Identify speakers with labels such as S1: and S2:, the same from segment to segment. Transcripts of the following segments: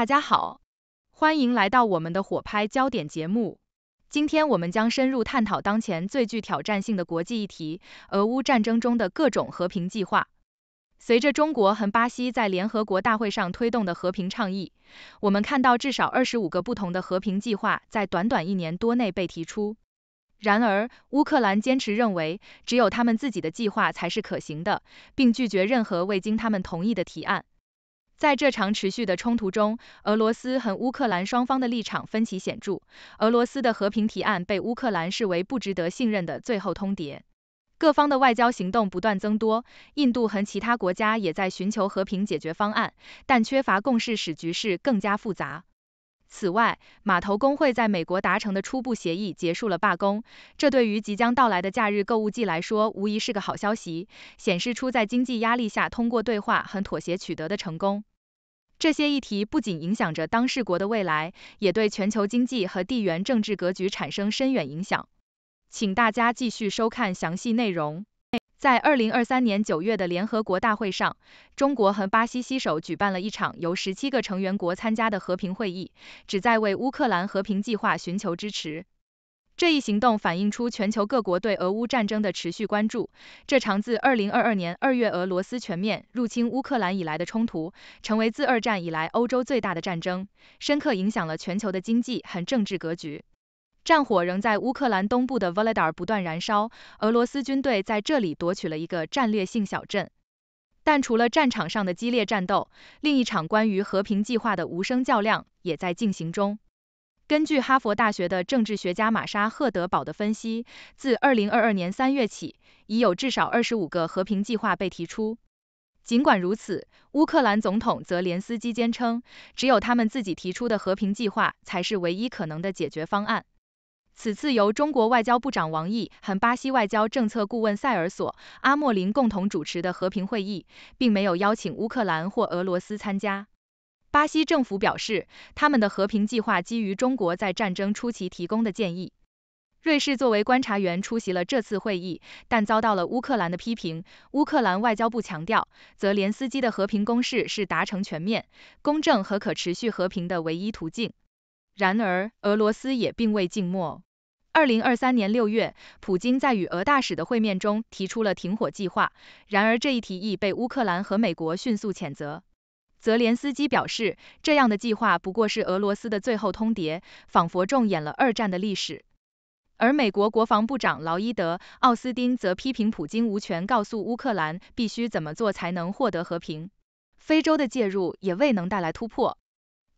S1: 大家好，欢迎来到我们的火拍焦点节目。今天我们将深入探讨当前最具挑战性的国际议题——俄乌战争中的各种和平计划。随着中国和巴西在联合国大会上推动的和平倡议，我们看到至少二十五个不同的和平计划在短短一年多内被提出。然而，乌克兰坚持认为只有他们自己的计划才是可行的，并拒绝任何未经他们同意的提案。在这场持续的冲突中，俄罗斯和乌克兰双方的立场分歧显著。俄罗斯的和平提案被乌克兰视为不值得信任的最后通牒。各方的外交行动不断增多，印度和其他国家也在寻求和平解决方案，但缺乏共识使局势更加复杂。此外，码头工会在美国达成的初步协议结束了罢工，这对于即将到来的假日购物季来说无疑是个好消息，显示出在经济压力下通过对话和妥协取得的成功。这些议题不仅影响着当事国的未来，也对全球经济和地缘政治格局产生深远影响。请大家继续收看详细内容。在二零二三年九月的联合国大会上，中国和巴西携手举办了一场由十七个成员国参加的和平会议，旨在为乌克兰和平计划寻求支持。这一行动反映出全球各国对俄乌战争的持续关注。这场自2022年2月俄罗斯全面入侵乌克兰以来的冲突，成为自二战以来欧洲最大的战争，深刻影响了全球的经济和政治格局。战火仍在乌克兰东部的 v o 沃 d a r 不断燃烧，俄罗斯军队在这里夺取了一个战略性小镇。但除了战场上的激烈战斗，另一场关于和平计划的无声较量也在进行中。根据哈佛大学的政治学家玛莎赫德堡的分析，自2022年3月起，已有至少25个和平计划被提出。尽管如此，乌克兰总统泽连斯基坚称，只有他们自己提出的和平计划才是唯一可能的解决方案。此次由中国外交部长王毅和巴西外交政策顾问塞尔索·阿莫林共同主持的和平会议，并没有邀请乌克兰或俄罗斯参加。巴西政府表示，他们的和平计划基于中国在战争初期提供的建议。瑞士作为观察员出席了这次会议，但遭到了乌克兰的批评。乌克兰外交部强调，泽连斯基的和平公势是达成全面、公正和可持续和平的唯一途径。然而，俄罗斯也并未静默。2023年6月，普京在与俄大使的会面中提出了停火计划，然而这一提议被乌克兰和美国迅速谴责。泽连斯基表示，这样的计划不过是俄罗斯的最后通牒，仿佛重演了二战的历史。而美国国防部长劳伊德·奥斯汀则批评普京无权告诉乌克兰必须怎么做才能获得和平。非洲的介入也未能带来突破。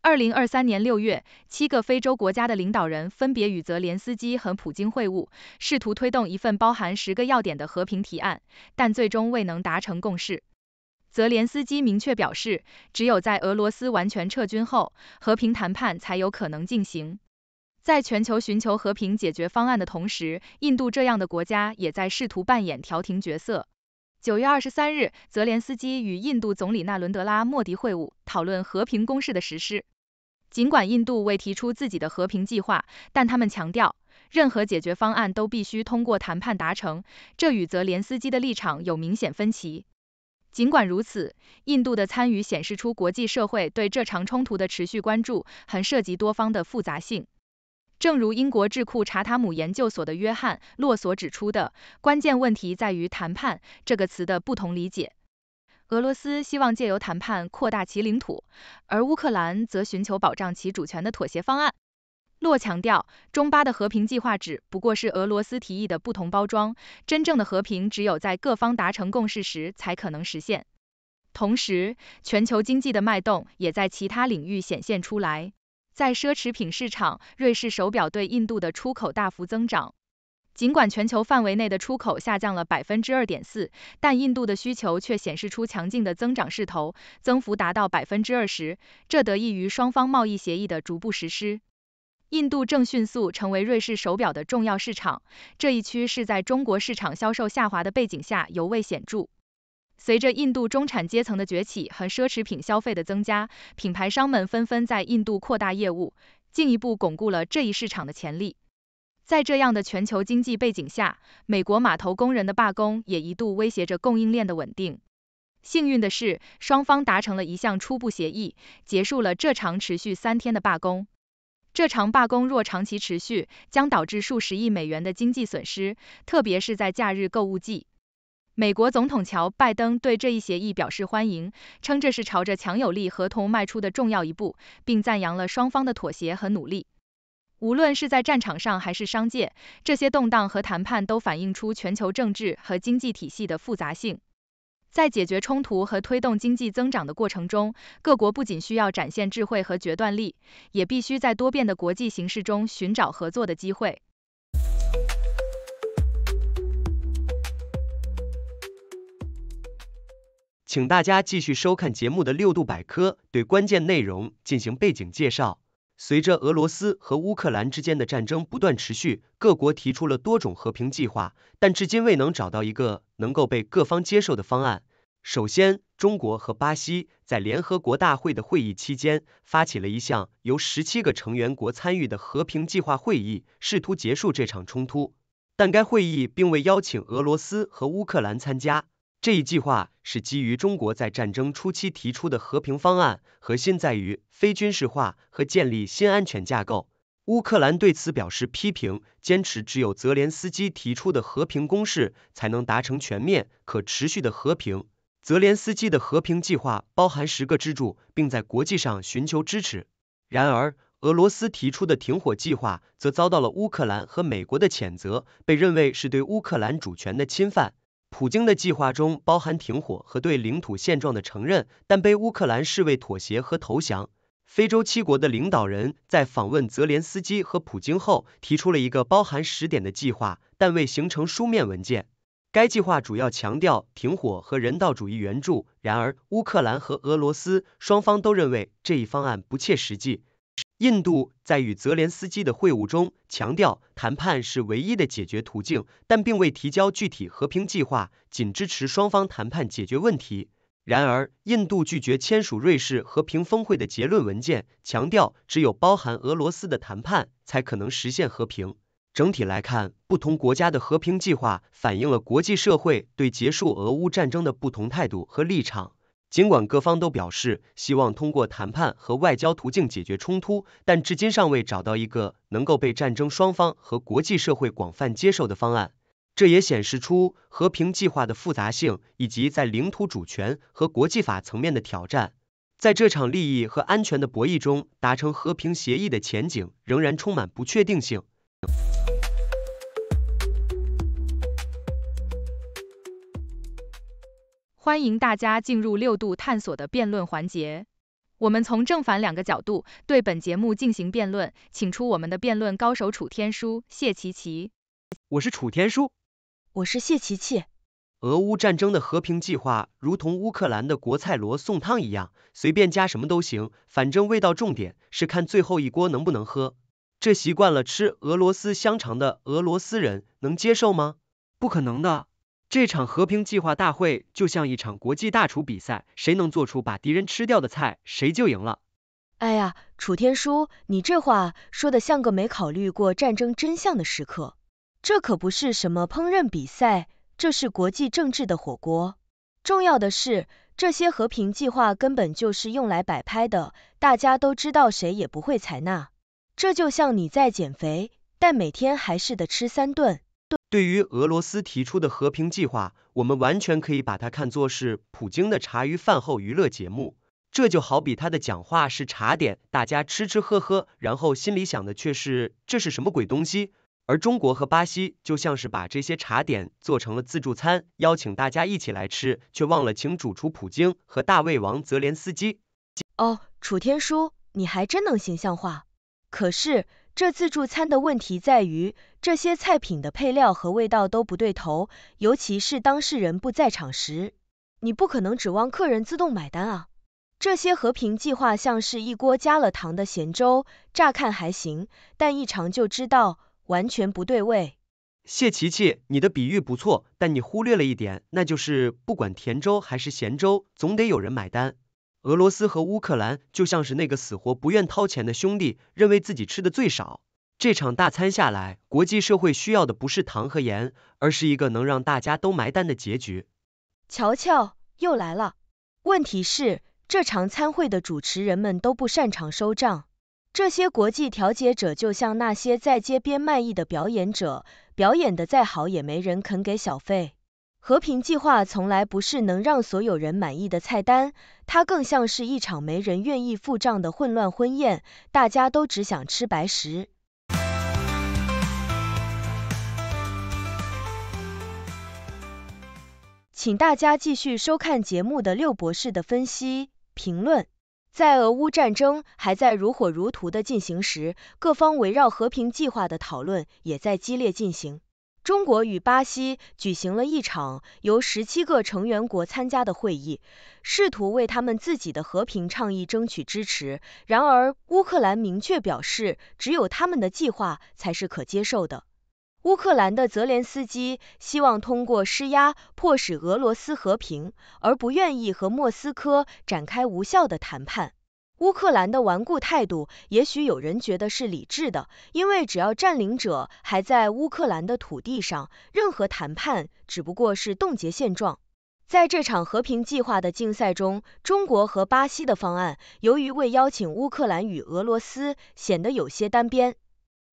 S1: 2023年6月，七个非洲国家的领导人分别与泽连斯基和普京会晤，试图推动一份包含十个要点的和平提案，但最终未能达成共识。泽连斯基明确表示，只有在俄罗斯完全撤军后，和平谈判才有可能进行。在全球寻求和平解决方案的同时，印度这样的国家也在试图扮演调停角色。九月二十三日，泽连斯基与印度总理纳伦德拉·莫迪会晤，讨论和平攻势的实施。尽管印度未提出自己的和平计划，但他们强调，任何解决方案都必须通过谈判达成，这与泽连斯基的立场有明显分歧。尽管如此，印度的参与显示出国际社会对这场冲突的持续关注，很涉及多方的复杂性。正如英国智库查塔姆研究所的约翰·洛所指出的，关键问题在于“谈判”这个词的不同理解。俄罗斯希望借由谈判扩大其领土，而乌克兰则寻求保障其主权的妥协方案。洛强调，中巴的和平计划只不过是俄罗斯提议的不同包装，真正的和平只有在各方达成共识时才可能实现。同时，全球经济的脉动也在其他领域显现出来。在奢侈品市场，瑞士手表对印度的出口大幅增长。尽管全球范围内的出口下降了百分之二点四，但印度的需求却显示出强劲的增长势头，增幅达到百分之二十，这得益于双方贸易协议的逐步实施。印度正迅速成为瑞士手表的重要市场，这一趋势在中国市场销售下滑的背景下尤为显著。随着印度中产阶层的崛起和奢侈品消费的增加，品牌商们纷纷在印度扩大业务，进一步巩固了这一市场的潜力。在这样的全球经济背景下，美国码头工人的罢工也一度威胁着供应链的稳定。幸运的是，双方达成了一项初步协议，结束了这场持续三天的罢工。这场罢工若长期持续，将导致数十亿美元的经济损失，特别是在假日购物季。美国总统乔·拜登对这一协议表示欢迎，称这是朝着强有力合同迈出的重要一步，并赞扬了双方的妥协和努力。无论是在战场上还是商界，这些动荡和谈判都反映出全球政治和经济体系的复杂性。在解决冲突和推动经济增长的过程中，各国不仅需要展现智慧和决断力，也必须在多变的国际形势中寻找合作的机会。
S2: 请大家继续收看节目的六度百科，对关键内容进行背景介绍。随着俄罗斯和乌克兰之间的战争不断持续，各国提出了多种和平计划，但至今未能找到一个能够被各方接受的方案。首先，中国和巴西在联合国大会的会议期间发起了一项由十七个成员国参与的和平计划会议，试图结束这场冲突，但该会议并未邀请俄罗斯和乌克兰参加。这一计划是基于中国在战争初期提出的和平方案，核心在于非军事化和建立新安全架构。乌克兰对此表示批评，坚持只有泽连斯基提出的和平公式才能达成全面、可持续的和平。泽连斯基的和平计划包含十个支柱，并在国际上寻求支持。然而，俄罗斯提出的停火计划则遭到了乌克兰和美国的谴责，被认为是对乌克兰主权的侵犯。普京的计划中包含停火和对领土现状的承认，但被乌克兰视为妥协和投降。非洲七国的领导人在访问泽连斯基和普京后，提出了一个包含十点的计划，但未形成书面文件。该计划主要强调停火和人道主义援助，然而乌克兰和俄罗斯双方都认为这一方案不切实际。印度在与泽连斯基的会晤中强调，谈判是唯一的解决途径，但并未提交具体和平计划，仅支持双方谈判解决问题。然而，印度拒绝签署瑞士和平峰会的结论文件，强调只有包含俄罗斯的谈判才可能实现和平。整体来看，不同国家的和平计划反映了国际社会对结束俄乌战争的不同态度和立场。尽管各方都表示希望通过谈判和外交途径解决冲突，但至今尚未找到一个能够被战争双方和国际社会广泛接受的方案。这也显示出和平计划的复杂性以及在领土主权和国际法层面的挑战。在这场利益和安全的博弈中，达成和平协议的前景仍然充满不确定性。
S1: 欢迎大家进入六度探索的辩论环节，我们从正反两个角度对本节目进行辩论，请出我们的辩论高手楚天舒、谢琪琪。
S2: 我是楚天舒，我是谢琪琪。俄乌战争的和平计划，如同乌克兰的国菜罗宋汤一样，随便加什么都行，反正味道重点是看最后一锅能不能喝。这习惯了吃俄罗斯香肠的俄罗斯人能接受吗？不可能的。这场和平计划大会就像一场国际大厨比赛，谁能做出把敌人吃掉的菜，谁就赢了。
S3: 哎呀，楚天舒，你这话说的像个没考虑过战争真相的食客。这可不是什么烹饪比赛，这是国际政治的火锅。重要的是，这些和平计划根本就是用来摆拍的，大家都知道，谁也不会采纳。这就像你在减肥，但每天还是得吃三
S2: 顿。对于俄罗斯提出的和平计划，我们完全可以把它看作是普京的茶余饭后娱乐节目。这就好比他的讲话是茶点，大家吃吃喝喝，然后心里想的却是这是什么鬼东西。而中国和巴西就像是把这些茶点做成了自助餐，邀请大家一起来吃，却忘了请主厨普京和大胃王泽连斯基。哦，楚天舒，你还
S3: 真能形象化。可是。这自助餐的问题在于，这些菜品的配料和味道都不对头，尤其是当事人不在场时，你不可能指望客人自动买单啊。这些和平计划像是一锅加了糖的咸粥，乍看还行，但一尝就知道完全不对味。
S2: 谢琪琪，你的比喻不错，但你忽略了一点，那就是不管甜粥还是咸粥，总得有人买单。俄罗斯和乌克兰就像是那个死活不愿掏钱的兄弟，认为自己吃的最少。这场大餐下来，国际社会需要的不是糖和盐，而是一个能让大家都埋单的结局。
S3: 瞧瞧，又来了。问题是，这场参会的主持人们都不擅长收账。这些国际调解者就像那些在街边卖艺的表演者，表演的再好也没人肯给小费。和平计划从来不是能让所有人满意的菜单，它更像是一场没人愿意付账的混乱婚宴，大家都只想吃白食。请大家继续收看节目的六博士的分析评论。在俄乌战争还在如火如荼的进行时，各方围绕和平计划的讨论也在激烈进行。中国与巴西举行了一场由十七个成员国参加的会议，试图为他们自己的和平倡议争取支持。然而，乌克兰明确表示，只有他们的计划才是可接受的。乌克兰的泽连斯基希望通过施压迫使俄罗斯和平，而不愿意和莫斯科展开无效的谈判。乌克兰的顽固态度，也许有人觉得是理智的，因为只要占领者还在乌克兰的土地上，任何谈判只不过是冻结现状。在这场和平计划的竞赛中，中国和巴西的方案由于未邀请乌克兰与俄罗斯，显得有些单边。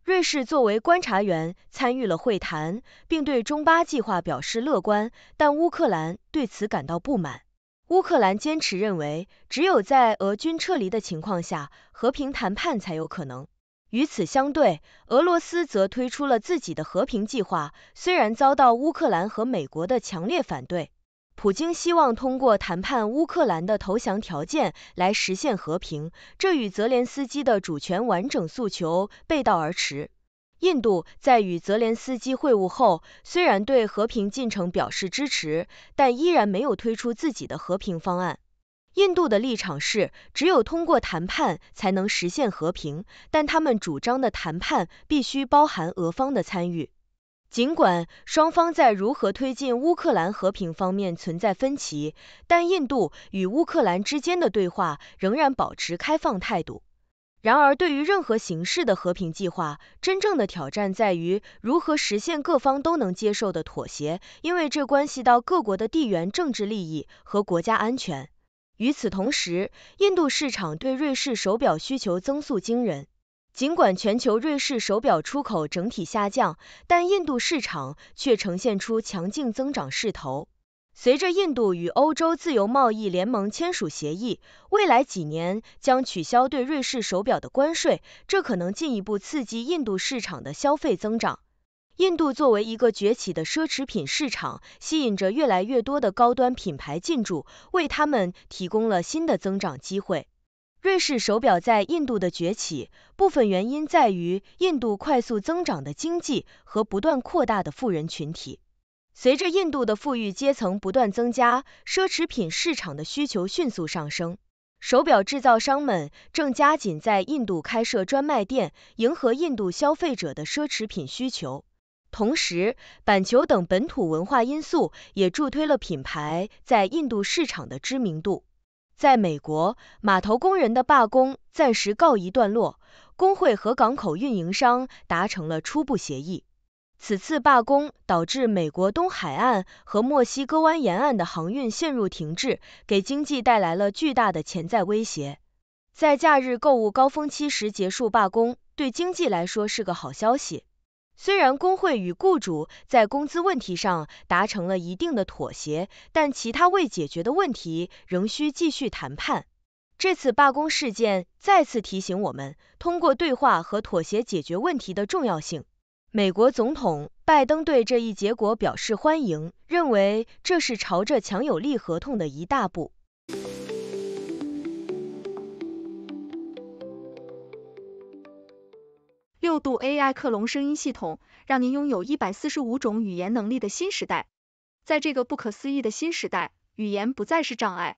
S3: 瑞士作为观察员参与了会谈，并对中巴计划表示乐观，但乌克兰对此感到不满。乌克兰坚持认为，只有在俄军撤离的情况下，和平谈判才有可能。与此相对，俄罗斯则推出了自己的和平计划，虽然遭到乌克兰和美国的强烈反对。普京希望通过谈判乌克兰的投降条件来实现和平，这与泽连斯基的主权完整诉求背道而驰。印度在与泽连斯基会晤后，虽然对和平进程表示支持，但依然没有推出自己的和平方案。印度的立场是，只有通过谈判才能实现和平，但他们主张的谈判必须包含俄方的参与。尽管双方在如何推进乌克兰和平方面存在分歧，但印度与乌克兰之间的对话仍然保持开放态度。然而，对于任何形式的和平计划，真正的挑战在于如何实现各方都能接受的妥协，因为这关系到各国的地缘政治利益和国家安全。与此同时，印度市场对瑞士手表需求增速惊人。尽管全球瑞士手表出口整体下降，但印度市场却呈现出强劲增长势头。随着印度与欧洲自由贸易联盟签署协议，未来几年将取消对瑞士手表的关税，这可能进一步刺激印度市场的消费增长。印度作为一个崛起的奢侈品市场，吸引着越来越多的高端品牌进驻，为他们提供了新的增长机会。瑞士手表在印度的崛起，部分原因在于印度快速增长的经济和不断扩大的富人群体。随着印度的富裕阶层不断增加，奢侈品市场的需求迅速上升。手表制造商们正加紧在印度开设专卖店，迎合印度消费者的奢侈品需求。同时，板球等本土文化因素也助推了品牌在印度市场的知名度。在美国，码头工人的罢工暂时告一段落，工会和港口运营商达成了初步协议。此次罢工导致美国东海岸和墨西哥湾沿岸的航运陷入停滞，给经济带来了巨大的潜在威胁。在假日购物高峰期时结束罢工，对经济来说是个好消息。虽然工会与雇主在工资问题上达成了一定的妥协，但其他未解决的问题仍需继续谈判。这次罢工事件再次提醒我们，通过对话和妥协解决问题的重要性。美国总统拜登对这一结果表示欢迎，认为这是朝着强有力合同的一大步。
S4: 六度 AI 克隆声音系统，让您拥有一百四十五种语言能力的新时代。在这个不可思议的新时代，语言不再是障碍。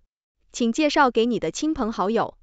S4: 请介绍给你的亲朋好友。